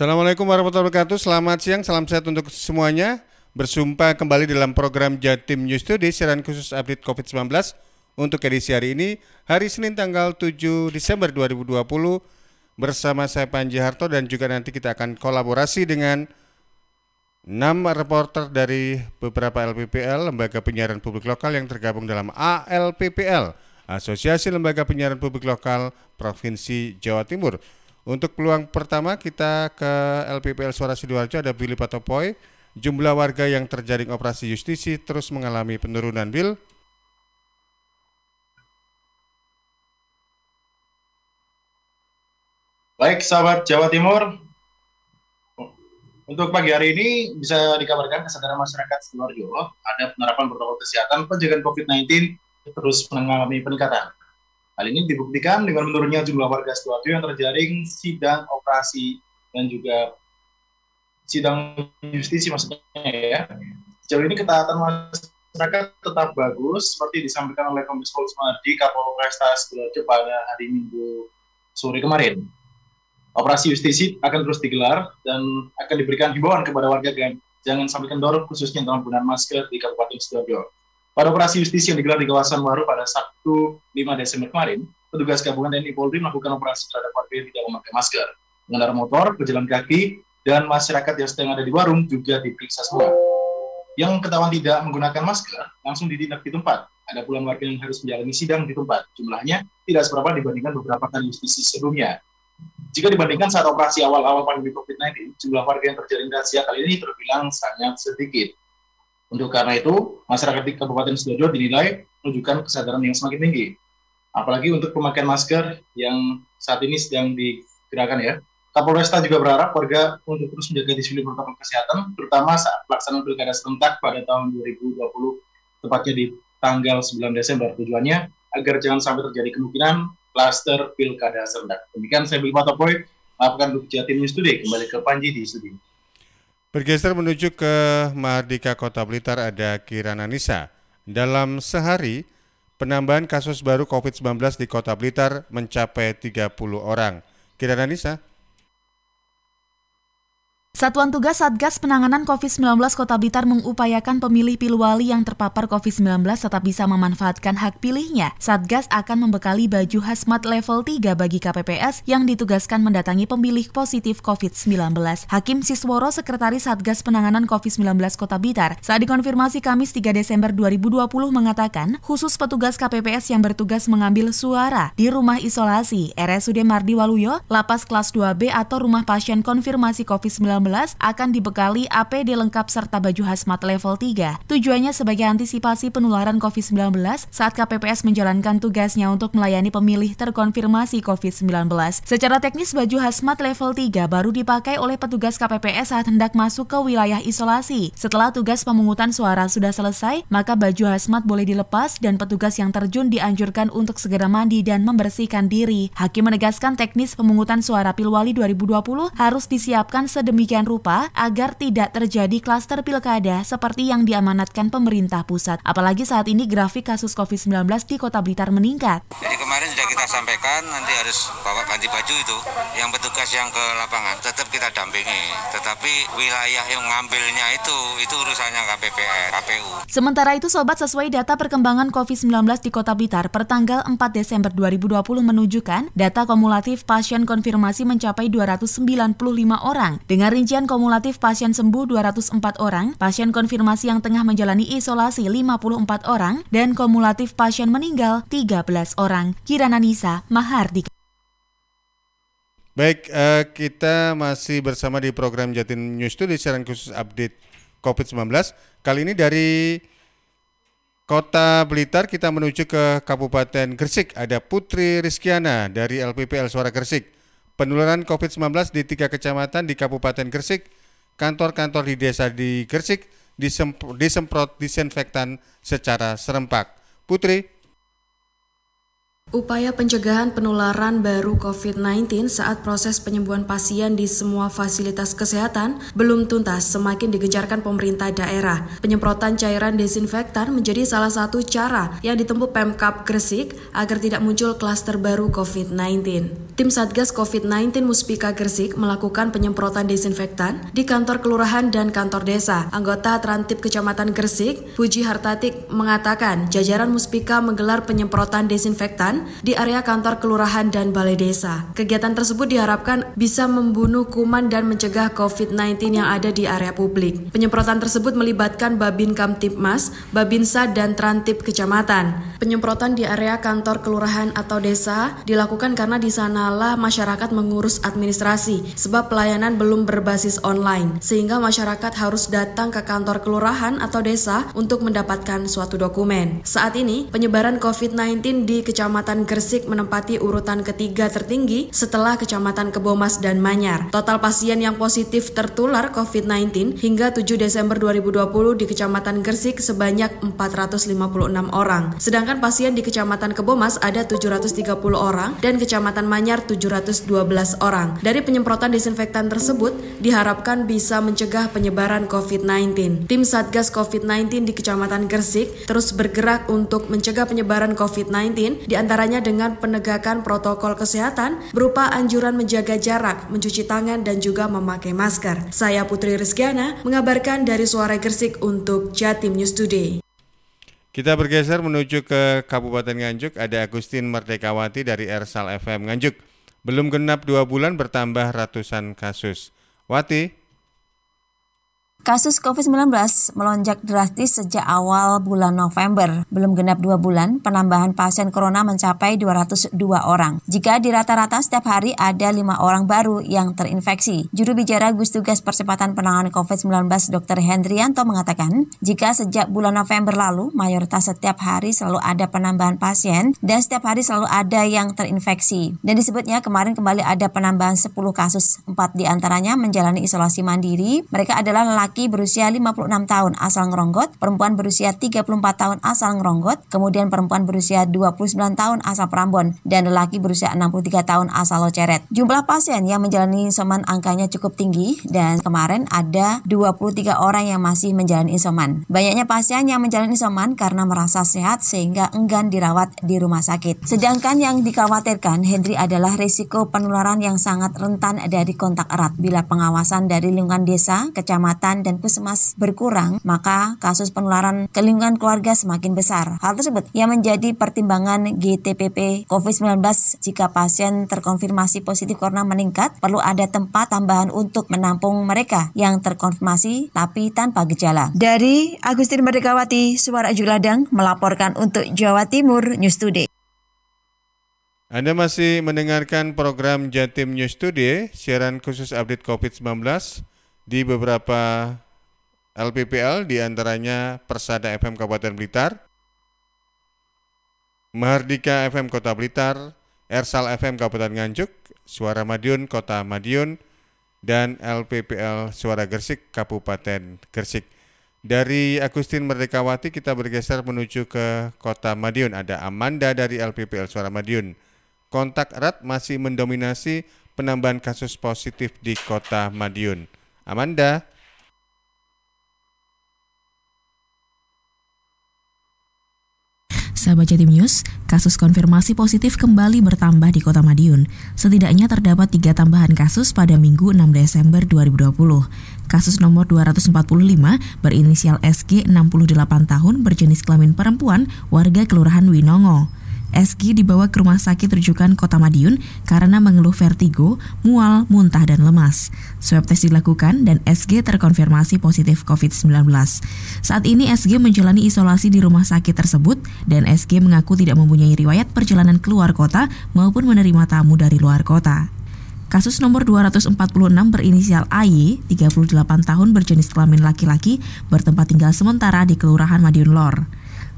Assalamualaikum warahmatullahi wabarakatuh. Selamat siang, salam sehat untuk semuanya. Bersumpah kembali dalam program Jatim News Today, siaran khusus update COVID-19 untuk edisi hari ini, hari Senin tanggal 7 Desember 2020 bersama saya Panji Harto dan juga nanti kita akan kolaborasi dengan 6 reporter dari beberapa LPPL, Lembaga Penyiaran Publik Lokal yang tergabung dalam ALPPL, Asosiasi Lembaga Penyiaran Publik Lokal Provinsi Jawa Timur. Untuk peluang pertama kita ke LPPL Suara Sidoarjo ada Billy Patopoy. Jumlah warga yang terjaring operasi justisi terus mengalami penurunan Bill. Baik, sahabat Jawa Timur, untuk pagi hari ini bisa dikabarkan kesadaran masyarakat Sidoarjo ada penerapan protokol kesehatan penjagaan COVID-19 terus mengalami peningkatan. Hal ini dibuktikan dengan menurunnya jumlah warga Sidoarjo yang terjaring sidang operasi dan juga sidang justisi maksudnya ya. Sejauh ini ketaatan masyarakat tetap bagus seperti disampaikan oleh Kombes Pol Sumardi Kapolres Sidoarjo pada hari Minggu sore kemarin. Operasi justisi akan terus digelar dan akan diberikan himbauan kepada warga jangan sampai kendor khususnya dalam penggunaan masker di Kabupaten Sidoarjo. Pada operasi justisi yang digelar di kawasan Maru pada Sabtu 5 Desember kemarin, petugas gabungan TNI Polri melakukan operasi terhadap warga yang tidak memakai masker. Pengendara motor, pejalan kaki, dan masyarakat yang sedang ada di warung juga diperiksa semua. Yang ketahuan tidak menggunakan masker langsung ditindak di tempat. Ada puluhan warga yang harus menjalani sidang di tempat. Jumlahnya tidak seberapa dibandingkan beberapa kali justisi sebelumnya. Jika dibandingkan saat operasi awal-awal pandemi COVID-19, jumlah warga yang terjaring rahasia kali ini terbilang sangat sedikit. Untuk karena itu, masyarakat di Kabupaten Sidoarjo dinilai menunjukkan kesadaran yang semakin tinggi. Apalagi untuk pemakaian masker yang saat ini sedang digerakkan ya. Kapolresta juga berharap warga untuk terus menjaga disiplin protokol kesehatan, terutama saat pelaksanaan pilkada serentak pada tahun 2020, tepatnya di tanggal 9 Desember. Tujuannya agar jangan sampai terjadi kemungkinan klaster pilkada serentak. Demikian saya beri Topoy, maafkan untuk Jatim News Today. Kembali ke Panji di studio. Bergeser menuju ke Mahardika Kota Blitar ada Kirana Nisa. Dalam sehari, penambahan kasus baru COVID-19 di Kota Blitar mencapai 30 orang. Kirana Nisa. Satuan Tugas Satgas Penanganan COVID-19 Kota Blitar mengupayakan pemilih pilwali yang terpapar COVID-19 tetap bisa memanfaatkan hak pilihnya. Satgas akan membekali baju hazmat level 3 bagi KPPS yang ditugaskan mendatangi pemilih positif COVID-19. Hakim Sisworo, Sekretaris Satgas Penanganan COVID-19 Kota Blitar, saat dikonfirmasi Kamis 3 Desember 2020 mengatakan, khusus petugas KPPS yang bertugas mengambil suara di rumah isolasi RSUD Mardi Waluyo, Lapas Kelas 2B atau rumah pasien konfirmasi COVID-19 akan dibekali APD lengkap serta baju hazmat level 3. Tujuannya sebagai antisipasi penularan COVID-19 saat KPPS menjalankan tugasnya untuk melayani pemilih terkonfirmasi COVID-19. Secara teknis, baju hazmat level 3 baru dipakai oleh petugas KPPS saat hendak masuk ke wilayah isolasi. Setelah tugas pemungutan suara sudah selesai, maka baju hazmat boleh dilepas dan petugas yang terjun dianjurkan untuk segera mandi dan membersihkan diri. Hakim menegaskan teknis pemungutan suara Pilwali 2020 harus disiapkan sedemikian sedemikian rupa agar tidak terjadi klaster pilkada seperti yang diamanatkan pemerintah pusat. Apalagi saat ini grafik kasus COVID-19 di Kota Blitar meningkat. Jadi kemarin sudah kita sampaikan nanti harus bawa ganti baju itu. Yang petugas yang ke lapangan tetap kita dampingi. Tetapi wilayah yang ngambilnya itu, itu urusannya KPPR, KPU. Sementara itu Sobat sesuai data perkembangan COVID-19 di Kota Blitar per tanggal 4 Desember 2020 menunjukkan data kumulatif pasien konfirmasi mencapai 295 orang dengan Rincian kumulatif pasien sembuh 204 orang, pasien konfirmasi yang tengah menjalani isolasi 54 orang, dan kumulatif pasien meninggal 13 orang. Kirana Nisa, Mahardika. Baik, uh, kita masih bersama di program Jatin News Today siaran khusus update COVID-19. Kali ini dari Kota Blitar kita menuju ke Kabupaten Gresik. Ada Putri Rizkiana dari LPPL Suara Gresik. Penularan COVID-19 di tiga kecamatan di Kabupaten Gresik, kantor-kantor di desa di Gresik disemprot disinfektan secara serempak. Putri, Upaya pencegahan penularan baru COVID-19 saat proses penyembuhan pasien di semua fasilitas kesehatan belum tuntas semakin digencarkan pemerintah daerah. Penyemprotan cairan desinfektan menjadi salah satu cara yang ditempuh Pemkap Gresik agar tidak muncul klaster baru COVID-19. Tim Satgas COVID-19 Muspika Gresik melakukan penyemprotan desinfektan di kantor kelurahan dan kantor desa. Anggota Trantip Kecamatan Gresik, Puji Hartatik, mengatakan jajaran Muspika menggelar penyemprotan desinfektan di area kantor kelurahan dan balai desa. Kegiatan tersebut diharapkan bisa membunuh kuman dan mencegah COVID-19 yang ada di area publik. Penyemprotan tersebut melibatkan Babin Kamtipmas, Babinsa, dan Trantip Kecamatan. Penyemprotan di area kantor kelurahan atau desa dilakukan karena di sanalah masyarakat mengurus administrasi sebab pelayanan belum berbasis online, sehingga masyarakat harus datang ke kantor kelurahan atau desa untuk mendapatkan suatu dokumen. Saat ini, penyebaran COVID-19 di Kecamatan Kecamatan Gresik menempati urutan ketiga tertinggi setelah Kecamatan Kebomas dan Manyar. Total pasien yang positif tertular COVID-19 hingga 7 Desember 2020 di Kecamatan Gresik sebanyak 456 orang. Sedangkan pasien di Kecamatan Kebomas ada 730 orang dan Kecamatan Manyar 712 orang. Dari penyemprotan disinfektan tersebut diharapkan bisa mencegah penyebaran COVID-19. Tim Satgas COVID-19 di Kecamatan Gresik terus bergerak untuk mencegah penyebaran COVID-19 di antara diantaranya dengan penegakan protokol kesehatan berupa anjuran menjaga jarak, mencuci tangan, dan juga memakai masker. Saya Putri Rizkiana mengabarkan dari Suara gersik untuk Jatim News Today. Kita bergeser menuju ke Kabupaten Nganjuk, ada Agustin Merdekawati dari Ersal FM Nganjuk. Belum genap dua bulan bertambah ratusan kasus. Wati, Kasus COVID-19 melonjak drastis sejak awal bulan November. Belum genap dua bulan, penambahan pasien corona mencapai 202 orang. Jika di rata-rata setiap hari ada lima orang baru yang terinfeksi. Juru bicara Gugus Tugas Percepatan Penanganan COVID-19 Dr. Hendrianto mengatakan, jika sejak bulan November lalu, mayoritas setiap hari selalu ada penambahan pasien dan setiap hari selalu ada yang terinfeksi. Dan disebutnya kemarin kembali ada penambahan 10 kasus, 4 diantaranya menjalani isolasi mandiri. Mereka adalah lelaki laki berusia 56 tahun asal ngeronggot, perempuan berusia 34 tahun asal ngeronggot, kemudian perempuan berusia 29 tahun asal Prambon, dan lelaki berusia 63 tahun asal Loceret. Jumlah pasien yang menjalani isoman angkanya cukup tinggi dan kemarin ada 23 orang yang masih menjalani isoman. Banyaknya pasien yang menjalani isoman karena merasa sehat sehingga enggan dirawat di rumah sakit. Sedangkan yang dikhawatirkan Hendri adalah risiko penularan yang sangat rentan dari kontak erat bila pengawasan dari lingkungan desa, kecamatan, dan puskesmas berkurang, maka kasus penularan ke lingkungan keluarga semakin besar. Hal tersebut yang menjadi pertimbangan GTPP COVID-19 jika pasien terkonfirmasi positif corona meningkat, perlu ada tempat tambahan untuk menampung mereka yang terkonfirmasi tapi tanpa gejala. Dari Agustin Merdekawati, Suara Juladang melaporkan untuk Jawa Timur News Today. Anda masih mendengarkan program Jatim News Today, siaran khusus update COVID-19 di beberapa LPPL diantaranya Persada FM Kabupaten Blitar, Mahardika FM Kota Blitar, Ersal FM Kabupaten Nganjuk, Suara Madiun Kota Madiun, dan LPPL Suara Gersik Kabupaten Gersik. Dari Agustin Merdekawati kita bergeser menuju ke Kota Madiun. Ada Amanda dari LPPL Suara Madiun. Kontak erat masih mendominasi penambahan kasus positif di Kota Madiun. Amanda. Sahabat Jatim News, kasus konfirmasi positif kembali bertambah di Kota Madiun. Setidaknya terdapat tiga tambahan kasus pada Minggu 6 Desember 2020. Kasus nomor 245 berinisial SG 68 tahun berjenis kelamin perempuan warga Kelurahan Winongo. SG dibawa ke rumah sakit rujukan Kota Madiun karena mengeluh vertigo, mual, muntah, dan lemas. Swab tes dilakukan dan SG terkonfirmasi positif COVID-19. Saat ini SG menjalani isolasi di rumah sakit tersebut dan SG mengaku tidak mempunyai riwayat perjalanan keluar kota maupun menerima tamu dari luar kota. Kasus nomor 246 berinisial AY, 38 tahun berjenis kelamin laki-laki, bertempat tinggal sementara di Kelurahan Madiun Lor.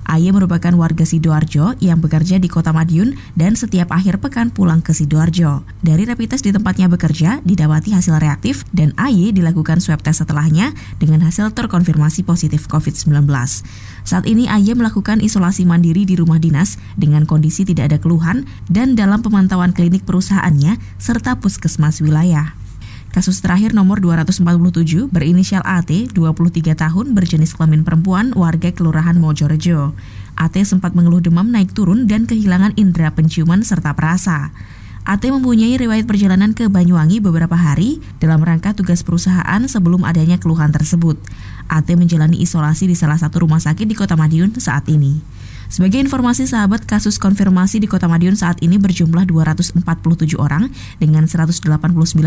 Aye merupakan warga Sidoarjo yang bekerja di kota Madiun dan setiap akhir pekan pulang ke Sidoarjo. Dari rapid test di tempatnya bekerja, didapati hasil reaktif dan Aye dilakukan swab test setelahnya dengan hasil terkonfirmasi positif COVID-19. Saat ini Aye melakukan isolasi mandiri di rumah dinas dengan kondisi tidak ada keluhan dan dalam pemantauan klinik perusahaannya serta puskesmas wilayah. Kasus terakhir nomor 247 berinisial AT, 23 tahun, berjenis kelamin perempuan, warga Kelurahan Mojorejo. AT sempat mengeluh demam naik turun dan kehilangan indera penciuman serta perasa. AT mempunyai riwayat perjalanan ke Banyuwangi beberapa hari dalam rangka tugas perusahaan sebelum adanya keluhan tersebut. AT menjalani isolasi di salah satu rumah sakit di Kota Madiun saat ini. Sebagai informasi sahabat, kasus konfirmasi di Kota Madiun saat ini berjumlah 247 orang dengan 189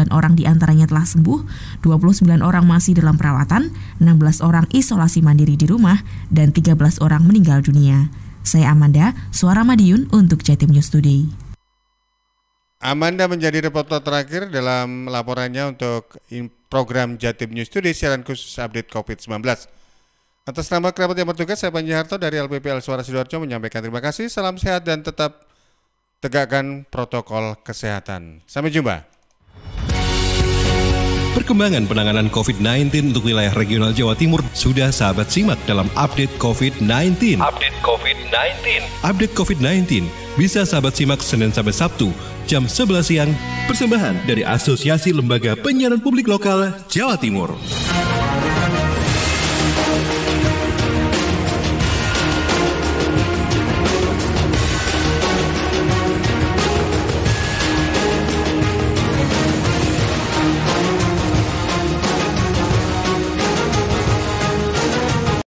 orang diantaranya telah sembuh, 29 orang masih dalam perawatan, 16 orang isolasi mandiri di rumah, dan 13 orang meninggal dunia. Saya Amanda, Suara Madiun untuk Jatim News Today. Amanda menjadi reporter terakhir dalam laporannya untuk program Jatim News Today siaran khusus update COVID-19. Atas nama kerabat yang bertugas, saya Panji Harto dari LPPL Suara Sidoarjo menyampaikan terima kasih, salam sehat dan tetap tegakkan protokol kesehatan. Sampai jumpa. Perkembangan penanganan COVID-19 untuk wilayah regional Jawa Timur sudah sahabat simak dalam update COVID-19. Update COVID-19. Update COVID-19 bisa sahabat simak Senin sampai Sabtu jam 11 siang. Persembahan dari Asosiasi Lembaga Penyiaran Publik Lokal Jawa Timur.